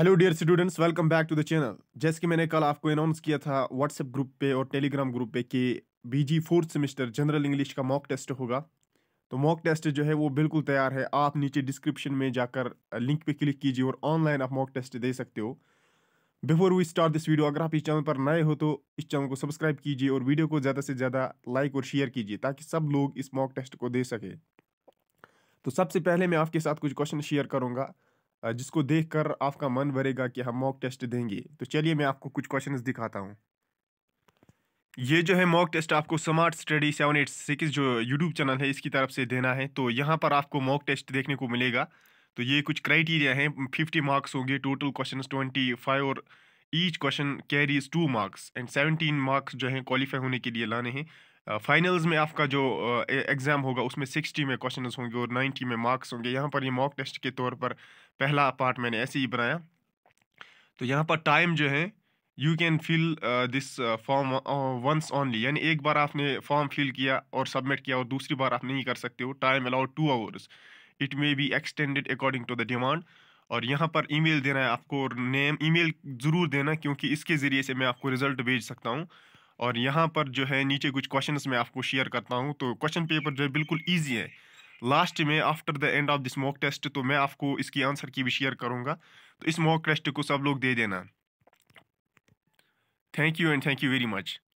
hello dear students welcome back to the channel जैसे कि मैंने कल आपको अनाउंस किया था व्हाट्सएप ग्रुप पे और टेलीग्राम ग्रुप पे कि BG fourth semester general English का मॉक टेस्ट होगा तो मॉक टेस्ट जो है वो बिल्कुल तैयार है आप नीचे डिस्क्रिप्शन में जाकर लिंक पे क्लिक कीजिए और ऑनलाइन आप मॉक टेस्ट दे सकते हो before we start this video अगर आप इस चैनल पर नए हो तो इस चैनल को सब्सक्राइब कीजिए और वीडियो को ज़्यादा से ज़्यादा लाइक और शेयर कीजिए ताकि सब लोग इस मॉक टेस्ट को दे सकें तो सबसे पहले मैं आपके साथ कुछ क्वेश्चन शेयर करूँगा जिसको देखकर आपका मन भरेगा कि हम मॉक टेस्ट देंगे तो चलिए मैं आपको कुछ क्वेश्चन दिखाता हूँ ये जो है मॉक टेस्ट आपको smart study seven eight six जो यूट्यूब चैनल है इसकी तरफ से देना है तो यहाँ पर आपको मॉक टेस्ट देखने को मिलेगा तो ये कुछ क्राइटेरिया हैं फिफ्टी मार्क्स होंगे टोटल क्वेश्चन ट्वेंटी फाइव और each question carries two marks and seventeen marks जो हैं क्वालिफाई होने के लिए लाने हैं फाइनल्स में आपका जो एग्ज़ाम होगा उसमें सिक्सटी में क्वेश्चन होंगे और नाइन्टी में मार्क्स होंगे यहाँ पर ये मॉक टेस्ट के तौर पर पहला पार्ट मैंने ऐसे ही बनाया तो यहाँ पर टाइम जो है you can fill this form once only यानी एक बार आपने फॉर्म फिल किया और सबमिट किया और दूसरी बार आप नहीं कर सकते हो time allowed two hours it may be extended according to the demand और यहाँ पर ईमेल देना है आपको नेम ईमेल ज़रूर देना क्योंकि इसके ज़रिए से मैं आपको रिज़ल्ट भेज सकता हूँ और यहाँ पर जो है नीचे कुछ क्वेश्चन मैं आपको शेयर करता हूँ तो क्वेश्चन पेपर जो है बिल्कुल ईजी है लास्ट में after the end of this mock test तो मैं आपको इसकी आंसर की भी शेयर करूँगा तो इस मॉक टेस्ट को सब लोग दे देना thank you and thank you very much